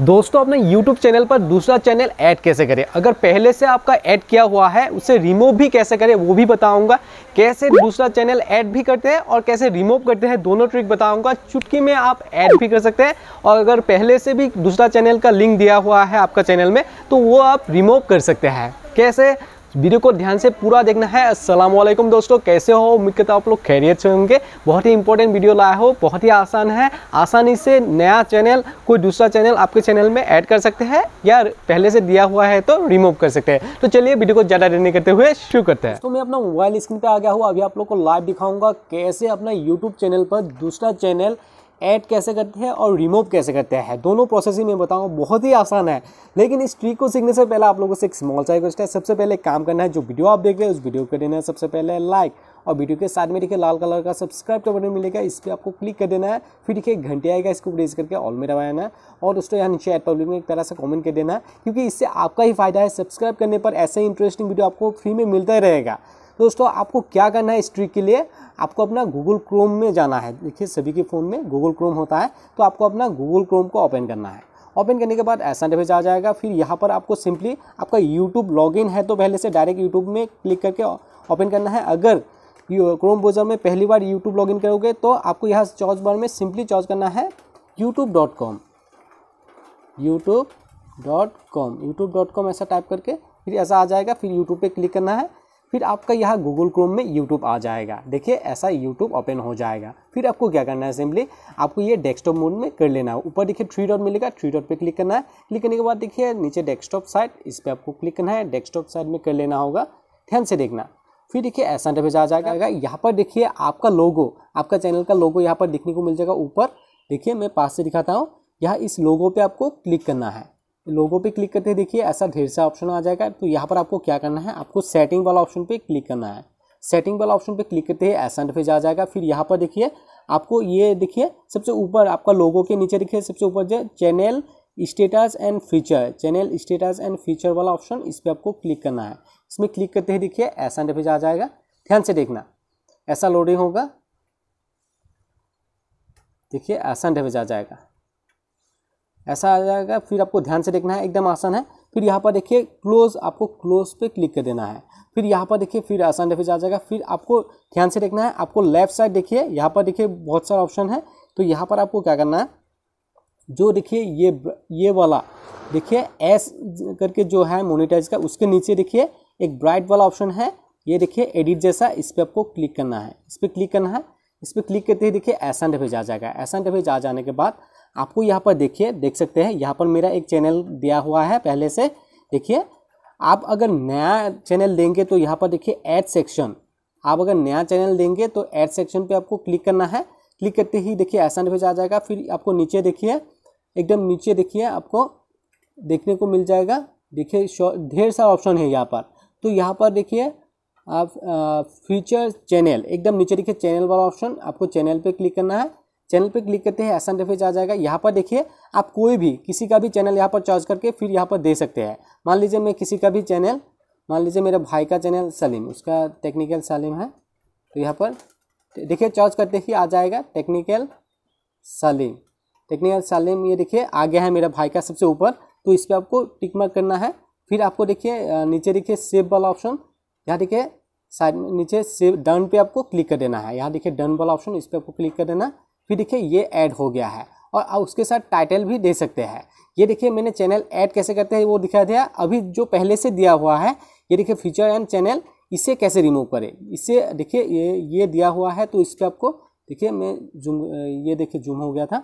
दोस्तों अपने YouTube channel पर दूसरा चैनल ऐड कैसे करें अगर पहले से आपका ऐड किया हुआ है उसे रिमूव भी कैसे करें वो भी बताऊंगा कैसे दूसरा चैनल ऐड भी करते हैं और कैसे रिमूव करते हैं दोनों ट्रिक बताऊंगा चुटकी में आप ऐड भी कर सकते हैं और अगर पहले से भी दूसरा चैनल का लिंक दिया हुआ है आपका चैनल में तो वो आप रिमूव कर सकते हैं कैसे वीडियो को ध्यान से पूरा देखना है अस्सलाम वालेकुम दोस्तों कैसे हो उम्मीद करता आप लोग खैरियत से होंगे बहुत ही इंपॉर्टेंट वीडियो लाया हो बहुत ही आसान है आसानी से नया चैनल कोई दूसरा चैनल आपके चैनल में ऐड कर सकते हैं या पहले से दिया हुआ है तो रिमूव कर सकते हैं तो चलिए वीडियो को ज़्यादा देने करते हुए शुरू करते हैं तो मैं अपना मोबाइल स्क्रीन पर आ गया हूँ अभी आप लोग को लाइव दिखाऊंगा कैसे अपना यूट्यूब चैनल पर दूसरा चैनल ऐड कैसे करते हैं और रिमूव कैसे करते हैं दोनों प्रोसेस ही मैं बताऊँ बहुत ही आसान है लेकिन इस ट्रिक को सीखने से पहले आप लोगों से एक स्मॉल सा रिक्वेस्ट है सबसे पहले काम करना है जो वीडियो आप देख रहे हैं उस वीडियो को देना है सबसे पहले लाइक और वीडियो के साथ में देखिए लाल कलर का सब्सक्राइब का बटन मिलेगा इस पर आपको क्लिक कर देना है फिर देखिए घंटे आएगा इसको प्रेस करके ऑल में रवाना है और दोस्तों यहाँ नीचे एड पब्लिक में एक तरह से कमेंट कर देना है क्योंकि इससे आपका ही फायदा है सब्सक्राइब करने पर ऐसे इंटरेस्टिंग वीडियो आपको फ्री में मिलता रहेगा दोस्तों आपको क्या करना है इस ट्रिक के लिए आपको अपना गूगल क्रोम में जाना है देखिए सभी के फ़ोन में गूगल क्रोम होता है तो आपको अपना गूगल क्रोम को ओपन करना है ओपन करने के बाद ऐसा इंटरफेस आ जाएगा फिर यहाँ पर आपको सिंपली आपका यूट्यूब लॉगिन है तो पहले से डायरेक्ट यूट्यूब में क्लिक करके ओपन करना है अगर क्रोम ब्राउज़र में पहली बार यूट्यूब लॉगिन करोगे तो आपको यहाँ चौज बार में सिंपली चौज करना है YouTube dot com YouTube dot com YouTube dot com ऐसा टाइप करके फिर ऐसा आ जाएगा फिर यूट्यूब पे क्लिक करना है फिर आपका यहाँ गूगल क्रोम में यूट्यूब आ जाएगा देखिए ऐसा यूट्यूब ओपन हो जाएगा फिर आपको क्या करना है सिंपली आपको ये डेस्कटॉप मोड में कर लेना है ऊपर देखिए थ्री डॉट मिलेगा थ्री डॉट पे क्लिक करना है क्लिक करने के बाद देखिए नीचे डेस्कटॉप साइड इस पर आपको क्लिक करना है डेस्कटॉप साइड में कर लेना होगा ध्यान से देखना फिर देखिए ऐसा इंटरफेस आ जाएगा हाँ। यहाँ पर देखिए आपका लोगो आपका चैनल का लोगो यहाँ पर देखने को मिल जाएगा ऊपर देखिए मैं पास से दिखाता हूँ यहाँ इस लोगो पर आपको क्लिक करना है लोगों पे क्लिक करते हैं देखिए ऐसा ढेर सा ऑप्शन आ जाएगा तो यहाँ पर आपको क्या करना है आपको सेटिंग वाला ऑप्शन पे क्लिक करना है सेटिंग वाला ऑप्शन पे क्लिक करते ही ऐसा इंटरफेस आ जाएगा फिर यहाँ पर देखिए आपको ये देखिए सबसे ऊपर आपका लोगों के नीचे देखिए सबसे ऊपर जो channel status and feature channel status and feature वाला ऑप्शन इस पर आपको क्लिक करना है इसमें क्लिक करते ही देखिए ऐसा इंटरफेस आ जाएगा ध्यान से देखना ऐसा लोडिंग होगा देखिए ऐसा इंटरफेस आ जाएगा ऐसा आ जाएगा फिर आपको ध्यान से देखना है एकदम आसान है फिर यहाँ पर देखिए क्लोज आपको क्लोज पे क्लिक कर देना है फिर यहाँ पर देखिए फिर आसान डेफिज आ जाएगा फिर आपको ध्यान से देखना है आपको लेफ्ट साइड देखिए यहाँ पर देखिए बहुत सारा ऑप्शन है तो यहाँ पर आपको क्या करना है जो देखिए ये ये वाला देखिए एस करके जो है मोनिटाइज का उसके नीचे देखिए एक ब्राइट वाला ऑप्शन है ये देखिए एडिट जैसा इस पर आपको क्लिक करना है इस पर क्लिक करना है इस पर क्लिक करते ही देखिए ऐसा डेफेज आ जाएगा ऐसा डेफेज आ जाने के बाद आपको यहाँ पर देखिए देख सकते हैं यहाँ पर मेरा एक चैनल दिया हुआ है पहले से देखिए आप अगर नया चैनल देंगे तो यहाँ पर देखिए ऐड सेक्शन आप अगर नया चैनल देंगे तो ऐड सेक्शन पे आपको क्लिक करना है क्लिक करते ही देखिए ऐसा नहीं आ जाएगा फिर आपको नीचे देखिए एकदम नीचे देखिए आपको देखने को मिल जाएगा देखिए ढेर सारा ऑप्शन है यहाँ पर तो यहाँ पर देखिए आप फीचर चैनल एकदम नीचे देखिए चैनल वाला ऑप्शन आपको चैनल पे क्लिक करना है चैनल पे क्लिक करते हैं एस एंड आ जाएगा यहाँ पर देखिए आप कोई भी किसी का भी चैनल यहाँ पर चार्ज करके फिर यहाँ पर दे सकते हैं मान लीजिए मैं किसी का भी चैनल मान लीजिए मेरे भाई का चैनल सलीम उसका टेक्निकल सलीम है तो यहाँ पर देखिए चार्ज करते ही आ जाएगा टेक्निकल सलीम टेक्निकल सलीम ये देखिए आ गया है मेरा भाई का सबसे ऊपर तो इस पर आपको टिक करना है फिर आपको देखिए नीचे देखिए सेव वाला ऑप्शन यहाँ देखिए साइड में नीचे सेव डन पे आपको क्लिक कर देना है यहाँ देखिए डन वाला ऑप्शन इस पर आपको क्लिक कर देना फिर देखिए ये ऐड हो गया है और आप उसके साथ टाइटल भी दे सकते हैं ये देखिए मैंने चैनल ऐड कैसे करते हैं वो दिखा दिया अभी जो पहले से दिया हुआ है ये देखिए फीचर एंड चैनल इसे कैसे रिमूव करें इसे देखिए ये ये दिया हुआ है तो इस पर आपको देखिए मैं जूम ये देखिए जूम हो गया था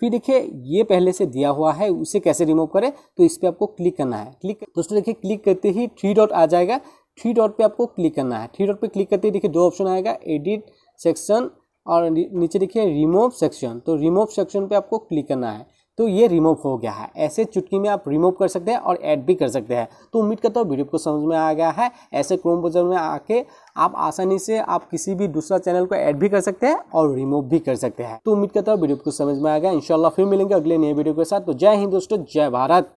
फिर देखिए ये पहले से दिया हुआ है उसे कैसे रिमूव करें तो इस पर आपको क्लिक करना है क्लिक दोस्तों देखिए क्लिक करते ही थ्री डॉट आ जाएगा थ्री डॉट पे आपको क्लिक करना है थ्री डॉट पे क्लिक करते ही देखिए दो ऑप्शन आएगा एडिट सेक्शन और नीचे देखिए रिमूव सेक्शन तो रिमूव सेक्शन पे आपको क्लिक करना है तो ये रिमूव हो गया है ऐसे चुटकी में आप रिमूव कर सकते हैं और ऐड भी कर सकते हैं तो उम्मीद करता हूँ वीडियो को समझ में आ गया है ऐसे क्रोम ब्राउज़र में आके आप आसानी से आप किसी भी दूसरा चैनल को ऐड भी कर सकते हैं और रिमूव भी कर सकते हैं तो उम्मीद करता हूँ वीडियो को समझ में आ गया इंशाल्लाह फिर मिलेंगे अगले नए वीडियो के साथ तो जय हिंद दोस्तों जय भारत